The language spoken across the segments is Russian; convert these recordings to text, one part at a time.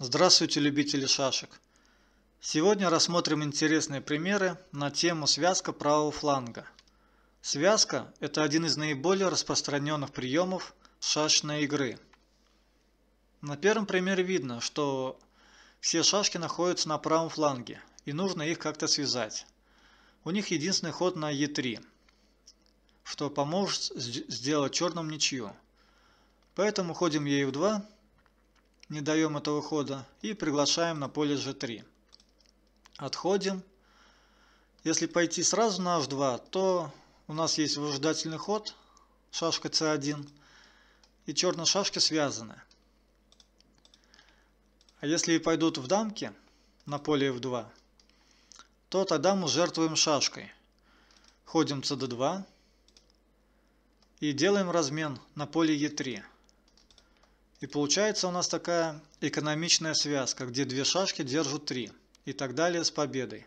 Здравствуйте, любители шашек! Сегодня рассмотрим интересные примеры на тему связка правого фланга. Связка – это один из наиболее распространенных приемов шашной игры. На первом примере видно, что все шашки находятся на правом фланге, и нужно их как-то связать. У них единственный ход на Е3, что поможет сделать черным ничью. Поэтому ходим Е 2 не даем этого хода и приглашаем на поле g3. Отходим. Если пойти сразу на h2, то у нас есть выжидательный ход, шашка c1 и черные шашки связаны. А если и пойдут в дамки на поле f2, то тогда мы жертвуем шашкой. Ходим cd2 и делаем размен на поле e3. И получается у нас такая экономичная связка, где две шашки держат три. И так далее с победой.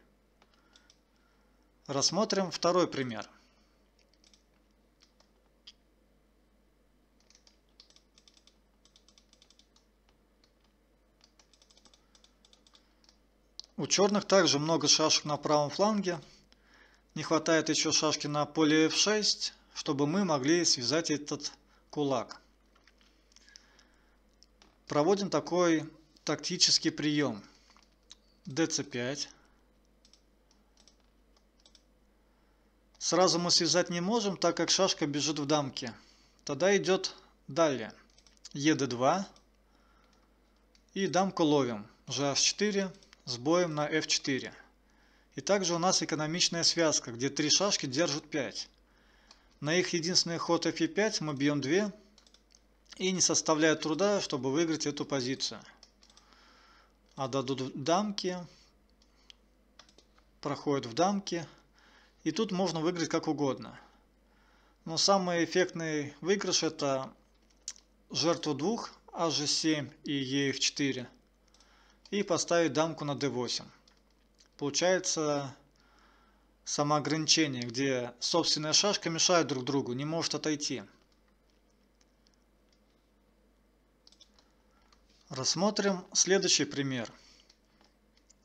Рассмотрим второй пример. У черных также много шашек на правом фланге. Не хватает еще шашки на поле f6, чтобы мы могли связать этот кулак проводим такой тактический прием. dc5. Сразу мы связать не можем, так как шашка бежит в дамке. Тогда идет далее. ед2. И дамку ловим. gh4 с боем на f4. И также у нас экономичная связка, где три шашки держат 5. На их единственный ход f5 мы бьем 2 и не составляет труда, чтобы выиграть эту позицию. А дадут дамки. Проходят в дамки. И тут можно выиграть как угодно. Но самый эффектный выигрыш это жертву двух, hg7 а и ef4. И поставить дамку на d8. Получается самоограничение, где собственная шашка мешает друг другу, не может отойти. Рассмотрим следующий пример.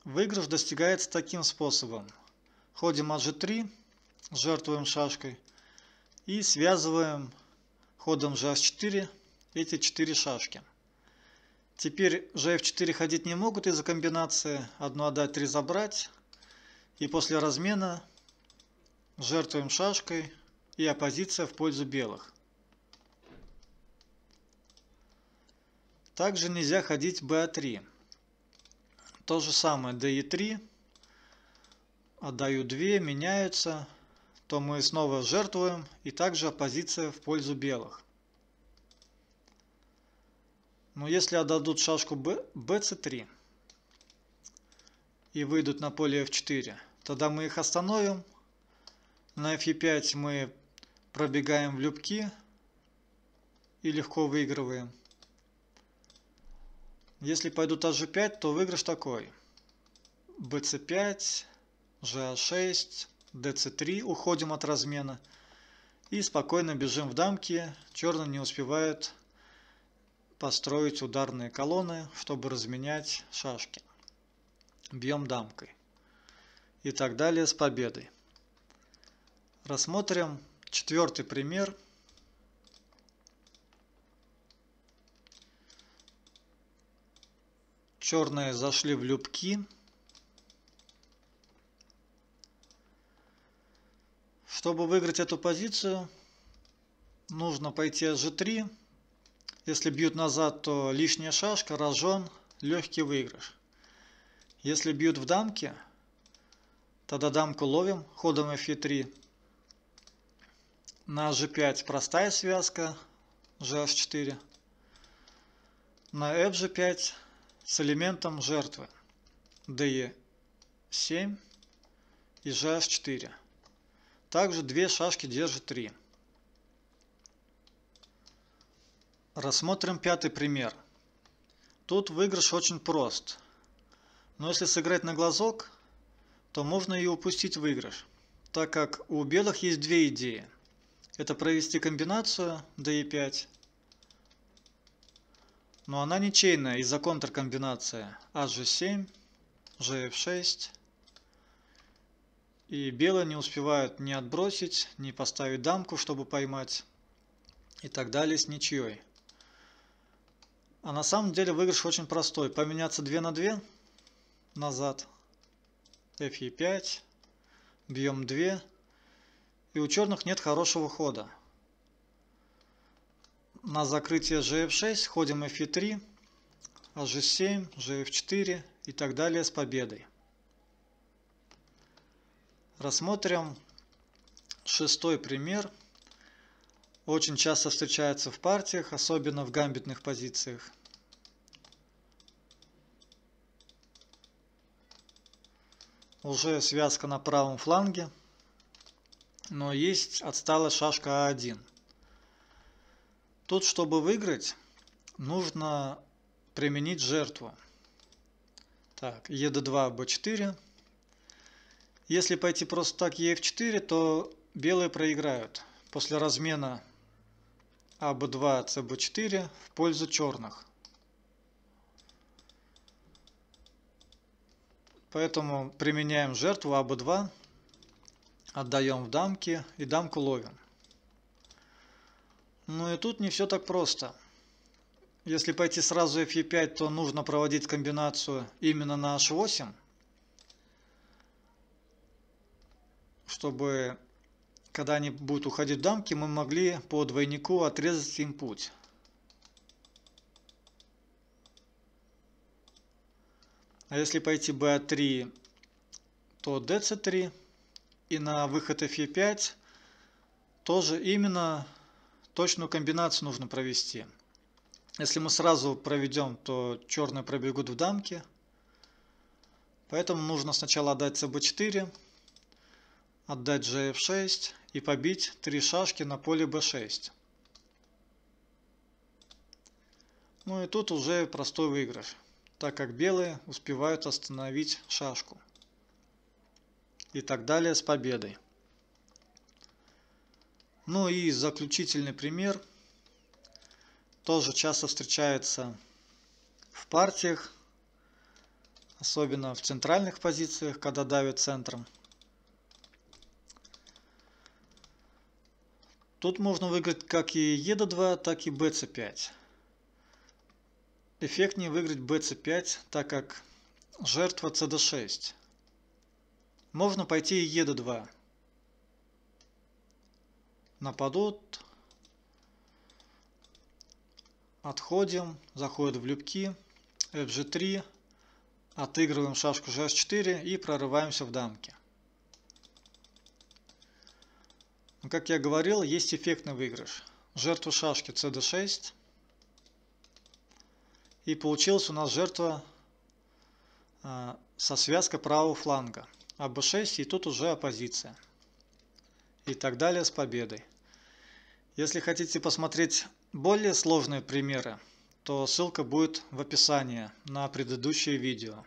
Выигрыш достигается таким способом. Ходим от g3, жертвуем шашкой и связываем ходом gh4 эти 4 шашки. Теперь gf4 ходить не могут из-за комбинации одну отдать, три забрать. И после размена жертвуем шашкой и оппозиция в пользу белых. Также нельзя ходить BA3. То же самое DE3. Отдаю 2, меняются. То мы снова жертвуем. И также оппозиция в пользу белых. Но если отдадут шашку B, BC3 и выйдут на поле F4, тогда мы их остановим. На F5 мы пробегаем в любки и легко выигрываем. Если пойдут hg5, то выигрыш такой. bc5, gh6, dc3, уходим от размена. И спокойно бежим в дамки. Черные не успевают построить ударные колонны, чтобы разменять шашки. Бьем дамкой. И так далее с победой. Рассмотрим четвертый пример – Черные зашли в любки. Чтобы выиграть эту позицию, нужно пойти g3. Если бьют назад, то лишняя шашка, рожон, легкий выигрыш. Если бьют в дамке, тогда дамку ловим ходом f3. На g5 простая связка, gh4. На fg5 с элементом жертвы DE7 и GH4. Также две шашки держит 3. Рассмотрим пятый пример. Тут выигрыш очень прост. Но если сыграть на глазок, то можно и упустить выигрыш, так как у белых есть две идеи. Это провести комбинацию DE5 но она ничейная из-за контркомбинации. HG7, а GF6. И белые не успевают ни отбросить, ни поставить дамку, чтобы поймать. И так далее с ничьей. А на самом деле выигрыш очень простой. Поменяться 2 на 2 назад. Fe5. Бьем 2. И у черных нет хорошего хода на закрытие GF6 ходим FE3, G7, GF4 и так далее с победой. Рассмотрим шестой пример. Очень часто встречается в партиях, особенно в гамбитных позициях. Уже связка на правом фланге, но есть отсталая шашка А1. Тут, чтобы выиграть, нужно применить жертву. Так, e 2 b4. Если пойти просто так e 4 то белые проиграют после размена АБ2, СБ4 в пользу черных. Поэтому применяем жертву АБ2, отдаем в дамки и дамку ловим. Ну и тут не все так просто. Если пойти сразу Fe5, то нужно проводить комбинацию именно на H8, чтобы когда они будут уходить в дамки, мы могли по двойнику отрезать им путь. А если пойти b3, то dc3 и на выход f5 тоже именно Точную комбинацию нужно провести. Если мы сразу проведем, то черные пробегут в дамке. Поэтому нужно сначала отдать cb4, отдать gf6 и побить три шашки на поле b6. Ну и тут уже простой выигрыш, так как белые успевают остановить шашку. И так далее с победой. Ну и заключительный пример тоже часто встречается в партиях, особенно в центральных позициях, когда давят центром. Тут можно выиграть как и e до 2, так и bc5. Эффектнее выиграть bc5, так как жертва cd6. Можно пойти и e до 2 нападут. Отходим, заходит в любки, fg3, отыгрываем шашку gs 4 и прорываемся в дамки. Ну, как я говорил, есть эффектный выигрыш. Жертву шашки cd6. И получилась у нас жертва а, со связкой правого фланга. аб 6 и тут уже оппозиция. И так далее с победой. Если хотите посмотреть более сложные примеры, то ссылка будет в описании на предыдущее видео.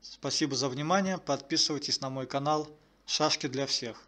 Спасибо за внимание, подписывайтесь на мой канал «Шашки для всех».